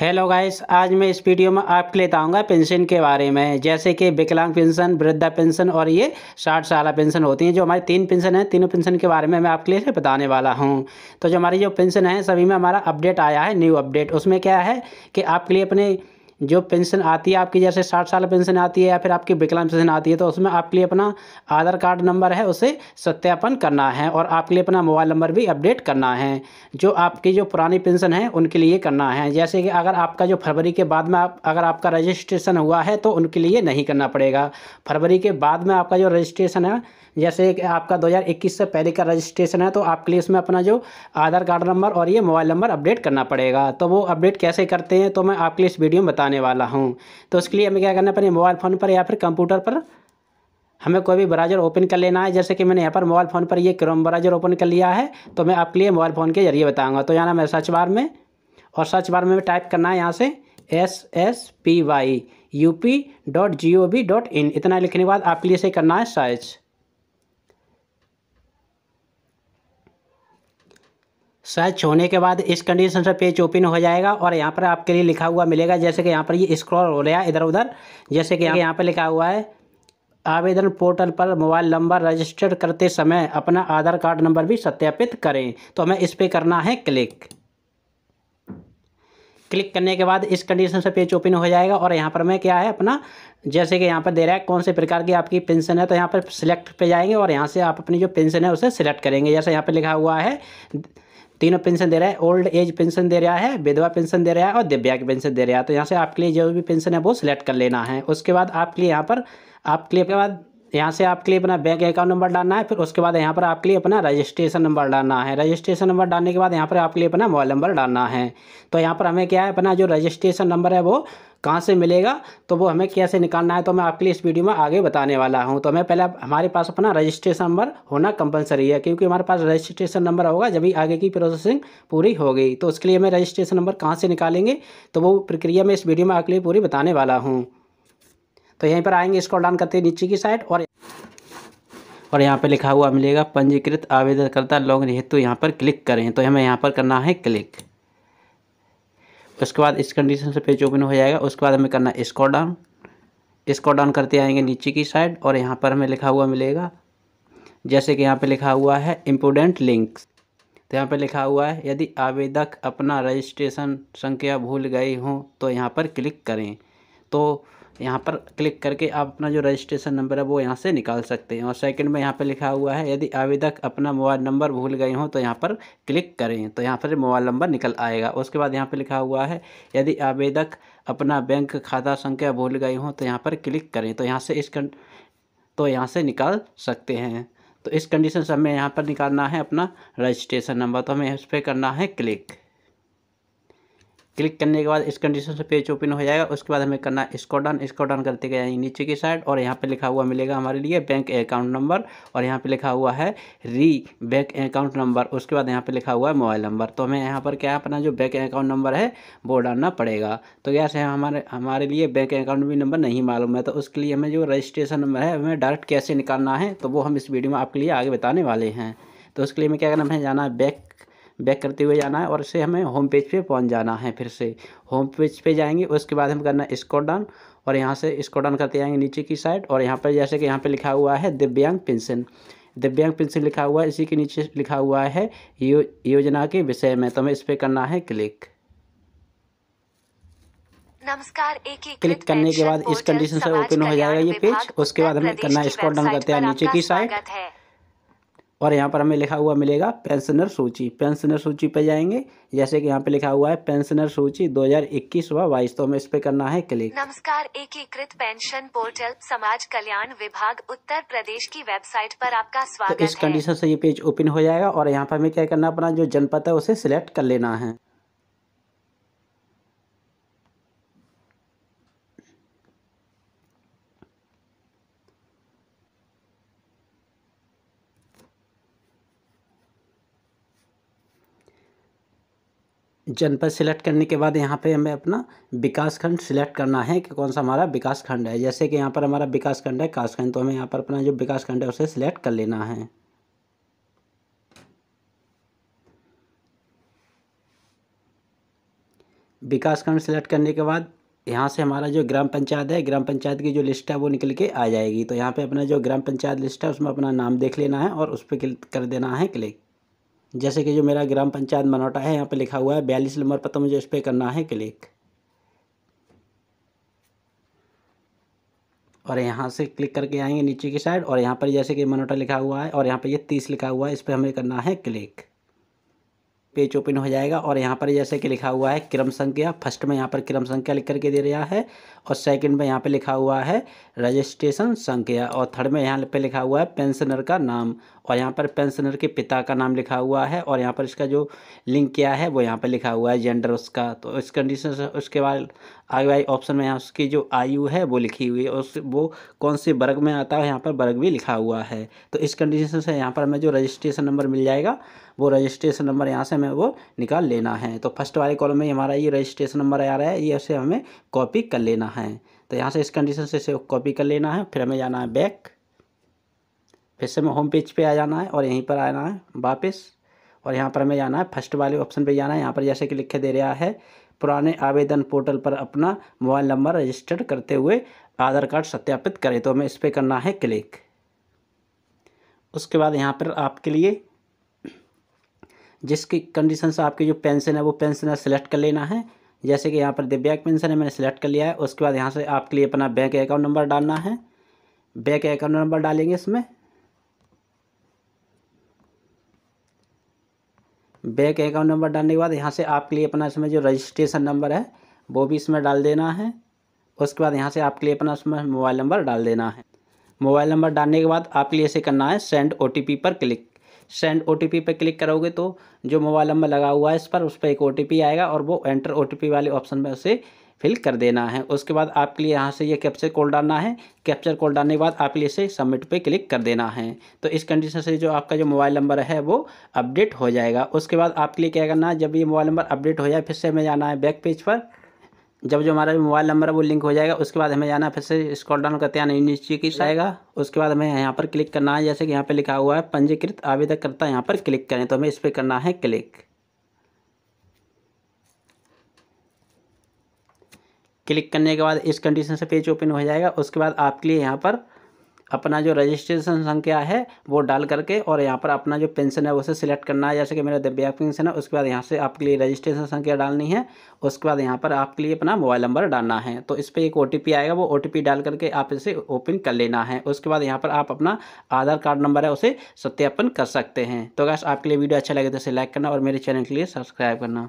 hello guys आज मैं इस वीडियो में आपके लिए बताऊंगा पेंशन के बारे में जैसे कि विकलांग पेंशन वृद्धा पेंशन और ये साठ साल पेंशन होती है जो हमारी तीन पेंशन है तीनों पेंशन के बारे में मैं आपके लिए बताने वाला हूं तो जो हमारी जो पेंशन है सभी में हमारा अपडेट आया है न्यू अपडेट उसमें क्या है कि आपके लिए अपने जो पेंशन आती है आपकी जैसे साठ साल पेंशन आती है या फिर आपकी विकलांग पेंशन आती है तो उसमें आपके लिए अपना आधार कार्ड नंबर है उसे सत्यापन करना है और आपके लिए अपना मोबाइल नंबर भी अपडेट करना है जो आपकी जो पुरानी पेंशन है उनके लिए करना है जैसे कि अगर आपका जो फरवरी के बाद में आप अगर आपका रजिस्ट्रेशन हुआ है तो उनके लिए नहीं करना पड़ेगा फरवरी के बाद में आपका जो रजिस्ट्रेशन है जैसे आपका 2021 से पहले का रजिस्ट्रेशन है तो आपके लिए उसमें अपना जो आधार कार्ड नंबर और ये मोबाइल नंबर अपडेट करना पड़ेगा तो वो अपडेट कैसे करते हैं तो मैं आपके लिए इस वीडियो में बताने वाला हूँ तो उसके लिए हमें क्या करना पड़ेगा मोबाइल फ़ोन पर या फिर कंप्यूटर पर हमें कोई भी ब्राउजर ओपन कर लेना है जैसे कि मैंने यहाँ पर मोबाइल फ़ोन पर ये क्रोम ब्राउजर ओपन कर लिया है तो मैं आपके लिए मोबाइल फ़ोन के जरिए बताऊँगा तो यहाँ ना मैं सर्च बार में और सर्च बार में टाइप करना है यहाँ से S S P Y U P dot G O V dot in इतना लिखने के बाद आपके लिए से करना है सर्च सर्च होने के बाद इस कंडीशन से पेज ओपन हो जाएगा और यहाँ पर आपके लिए लिखा हुआ मिलेगा जैसे कि यहाँ पर ये स्क्रॉल हो रहा है इधर उधर जैसे कि यहाँ पर लिखा हुआ है आवेदन पोर्टल पर मोबाइल नंबर रजिस्टर करते समय अपना आधार कार्ड नंबर भी सत्यापित करें तो हमें इस पर करना है क्लिक क्लिक करने के बाद इस कंडीशन से पेज ओपन हो जाएगा और यहाँ पर मैं क्या है अपना जैसे कि यहाँ पर दे रहा है कौन से प्रकार की आपकी पेंशन है तो यहाँ पर सिलेक्ट पे जाएंगे और यहाँ से आप अपनी जो पेंशन है उसे सिलेक्ट करेंगे जैसे यहाँ पर लिखा हुआ है तीनों पेंशन दे रहा है ओल्ड एज पेंशन दे रहा है विधवा पेंशन दे रहा है और दिव्यांग पेंशन दे रहा है तो यहाँ से आपके लिए जो भी पेंशन है वो सिलेक्ट कर लेना है उसके बाद आपके लिए यहाँ पर आपके लिए बाद यहाँ से आपके लिए अपना बैंक अकाउंट नंबर डालना है फिर उसके बाद यहाँ पर आपके लिए अपना रजिस्ट्रेशन नंबर डालना है रजिस्ट्रेशन नंबर डालने के बाद यहाँ पर आपके लिए अपना मोबाइल नंबर डालना है तो यहाँ पर हमें क्या है अपना जो रजिस्ट्रेशन नंबर है वो कहाँ से मिलेगा तो वो हमें कैसे निकालना है तो मैं आपके लिए इस वीडियो में आगे बताने वाला हूँ तो हमें पहले हमारे पास अपना रजिस्ट्रेशन नंबर होना कंपलसरी है क्योंकि हमारे पास रजिस्ट्रेशन नंबर होगा जब ही आगे की प्रोसेसिंग पूरी होगी तो उसके लिए हमें रजिस्ट्रेशन नंबर कहाँ से निकालेंगे तो वो प्रक्रिया मैं इस वीडियो में आपके लिए पूरी बताने वाला हूँ तो यहीं पर आएंगे इसको डाउन करते नीचे की साइड और और यहाँ पर लिखा हुआ मिलेगा पंजीकृत आवेदनकर्ता लॉग हेतु तो यहाँ पर क्लिक करें तो हमें यहाँ पर करना है क्लिक उसके बाद इस कंडीशन से पेज ओपन हो जाएगा उसके बाद हमें करना इसको डाउन इसको डाउन करते आएंगे नीचे की साइड और यहाँ पर हमें लिखा हुआ मिलेगा जैसे कि यहाँ पे लिखा हुआ है इम्पोर्टेंट लिंक्स तो यहाँ पे लिखा हुआ है यदि आवेदक अपना रजिस्ट्रेशन संख्या भूल गए हों तो यहाँ पर क्लिक करें तो यहाँ पर क्लिक करके आप अपना जो रजिस्ट्रेशन नंबर है वो यहाँ से निकाल सकते हैं और सेकंड में यहाँ पर लिखा हुआ है यदि आवेदक अपना मोबाइल नंबर भूल गए हों तो यहाँ पर क्लिक करें तो यहाँ पर मोबाइल नंबर निकल आएगा उसके बाद यहाँ पर लिखा हुआ है यदि आवेदक अपना बैंक खाता संख्या भूल गए हों तो यहाँ पर क्लिक करें तो यहाँ से इस कं... तो यहाँ से निकाल सकते हैं तो इस कंडीशन से हमें यहाँ पर निकालना है अपना रजिस्ट्रेशन नंबर तो हमें इस पर करना है क्लिक क्लिक करने के बाद इस कंडीशन से पेज ओपन हो जाएगा उसके बाद हमें करना इसको डन इसको डन करते गए नीचे की साइड और यहाँ पे लिखा हुआ मिलेगा हमारे लिए बैंक अकाउंट नंबर और यहाँ पे लिखा हुआ है री बैंक अकाउंट नंबर उसके बाद यहाँ पे लिखा हुआ है मोबाइल नंबर तो हमें यहाँ पर क्या अपना जो बैंक अकाउंट नंबर है वो डालना पड़ेगा तो गैस यहाँ हमारे हमारे लिए बैंक अकाउंट भी नंबर नहीं मालूम है तो उसके लिए हमें जो रजिस्ट्रेशन नंबर है हमें डायरेक्ट कैसे निकालना है तो वो हम इस वीडियो में आपके लिए आगे बताने वाले हैं तो उसके लिए हमें क्या करना है जाना है बैक बैक करते हुए जाना है और इसे हमें होम पेज पे पहुंच जाना है फिर से होम पेज पे जाएंगे उसके बाद हम करना स्कोर डाउन और यहाँ से स्कोर डाउन करते जाएंगे नीचे की साइड और यहाँ पर जैसे कि यहाँ पर लिखा हुआ है दिव्यांग पेंशन दिव्यांग पेंशन लिखा हुआ है इसी के नीचे लिखा हुआ है योजना के विषय में तो हमें इस पर करना है क्लिक नमस्कार क्लिक करने के बाद इस कंडीशन से ओपन हो जाएगा ये पेज उसके बाद हमें करना है स्कोर डाउन करते हैं नीचे की साइड और यहाँ पर हमें लिखा हुआ मिलेगा पेंशनर सूची पेंशनर सूची पे जाएंगे जैसे कि यहाँ पे लिखा हुआ है पेंशनर सूची 2021 व बाईस तो हमें इस पे करना है क्लिक नमस्कार एकीकृत पेंशन पोर्टल समाज कल्याण विभाग उत्तर प्रदेश की वेबसाइट पर आपका तो स्वागत तो इस कंडीशन से ये पेज ओपन हो जाएगा और यहाँ पर हमें क्या करना अपना जो जनपद है उसे सिलेक्ट कर लेना है जनपद सिलेक्ट करने के बाद यहाँ पे हमें अपना विकास खंड सिलेक्ट करना है कि कौन सा हमारा विकास खंड है जैसे कि यहाँ पर हमारा विकास खंड है कासखंड तो हमें यहाँ पर अपना जो विकास खंड है उसे सिलेक्ट कर लेना है विकास खंड सिलेक्ट करने के बाद यहाँ से हमारा जो ग्राम पंचायत है ग्राम पंचायत की जो लिस्ट है वो निकल के आ जाएगी तो यहाँ पे अपना जो ग्राम पंचायत लिस्ट है उसमें अपना नाम देख लेना है और उस पर क्लिक कर देना है क्लिक जैसे कि जो मेरा ग्राम पंचायत मनोटा है यहाँ पे लिखा हुआ है बयालीस नंबर तो मुझे इस पर करना है क्लिक और यहाँ से क्लिक करके आएंगे नीचे की साइड और यहाँ पर जैसे कि मनोटा लिखा हुआ है और यहाँ पर ये यह तीस लिखा हुआ है इस पर हमें करना है क्लिक पेज ओपन हो जाएगा और यहाँ पर जैसे कि लिखा हुआ है क्रम संख्या फर्स्ट में यहाँ पर क्रम संख्या लिख करके दे रहा है और सेकंड में यहाँ पे लिखा हुआ है रजिस्ट्रेशन संख्या और थर्ड में यहाँ पे लिखा हुआ है पेंशनर का नाम और यहाँ पर पेंशनर के पिता का नाम लिखा हुआ है और यहाँ पर इसका जो लिंक क्या है वो यहाँ पर लिखा हुआ है जेंडर उसका तो इस कंडीशन से उसके बाद आगे वाई ऑप्शन में यहाँ उसकी जो आयु है वो लिखी हुई है उस वो कौन से वर्ग में आता है यहाँ पर वर्ग भी लिखा हुआ है तो इस कंडीशन से यहाँ पर हमें जो रजिस्ट्रेशन नंबर मिल जाएगा वो रजिस्ट्रेशन नंबर यहाँ से हमें वो निकाल लेना है तो फर्स्ट वाले कॉलम में हमारा ये रजिस्ट्रेशन नंबर आ रहा है ये उसे हमें कॉपी कर लेना है तो यहाँ से इस कंडीशन से इसे कॉपी कर लेना है फिर हमें जाना है बैक फिर से हमें होम पेज पे आ जाना है और यहीं पर आना है वापस और यहाँ पर हमें जाना है फर्स्ट वाले ऑप्शन पे जाना है यहाँ पर जैसे कि लिखे दे रहा है पुराने आवेदन पोर्टल पर अपना मोबाइल नंबर रजिस्टर्ड करते हुए आधार कार्ड सत्यापित करें तो हमें इस पर करना है क्लिक उसके बाद यहाँ पर आपके लिए जिसकी कंडीशन से आपकी जो पेंशन है वो पेंशन है सेलेक्ट कर लेना है जैसे कि यहाँ पर दिव्यांग पेंशन है मैंने सेलेक्ट कर लिया है उसके बाद यहाँ से आपके लिए अपना बैंक अकाउंट नंबर डालना है बैंक अकाउंट नंबर डालेंगे इसमें बैंक अकाउंट नंबर डालने के बाद यहाँ से आपके लिए अपना इसमें जो रजिस्ट्रेशन नंबर है वो भी इसमें डाल देना है उसके बाद यहाँ से आपके लिए अपना उसमें मोबाइल नंबर डाल देना है मोबाइल नंबर डालने के बाद आपके लिए इसे करना है सेंड ओ पर क्लिक सेंड ओ पर क्लिक करोगे तो जो मोबाइल नंबर लगा हुआ है इस पर उस पर एक ओ आएगा और वो एंटर ओ वाले ऑप्शन में उसे फिल कर देना है उसके बाद आपके लिए यहाँ से ये कैप्चर कोड डालना है कैप्चर कोड डालने के बाद आपके लिए इसे सबमिट पे क्लिक कर देना है तो इस कंडीशन से जो आपका जो मोबाइल नंबर है वो अपडेट हो जाएगा उसके बाद आपके लिए क्या करना है जब ये मोबाइल नंबर अपडेट हो जाए फिर से हमें जाना है बैक पेज पर जब जो हमारा मोबाइल नंबर है वो लिंक हो जाएगा उसके बाद हमें जाना है फिर से स्कॉल डाउन करते हैं नीचे की आएगा उसके बाद हमें यहाँ पर क्लिक करना है जैसे कि यहाँ पर लिखा हुआ है पंजीकृत आवेदनकर्ता यहाँ पर क्लिक करें तो हमें इस पर करना है क्लिक क्लिक करने के बाद इस कंडीशन से पेज ओपन हो जाएगा उसके बाद आपके लिए यहाँ पर अपना जो रजिस्ट्रेशन संख्या है वो डाल करके और यहाँ पर अपना जो पेंशन है उसे सिलेक्ट करना है जैसे कि मेरा दिव्यांग पेंशन है उसके बाद यहाँ से आपके लिए रजिस्ट्रेशन संख्या डालनी है उसके बाद यहाँ पर आपके लिए अपना मोबाइल नंबर डालना है तो इस पर एक ओ आएगा वो ओ डाल करके आप इसे ओपन कर लेना है उसके बाद यहाँ पर आप अपना आधार कार्ड नंबर है उसे सत्यापन कर सकते हैं तो अगर आपके लिए वीडियो अच्छा लगे तो इसे लाइक करना और मेरे चैनल के लिए सब्सक्राइब करना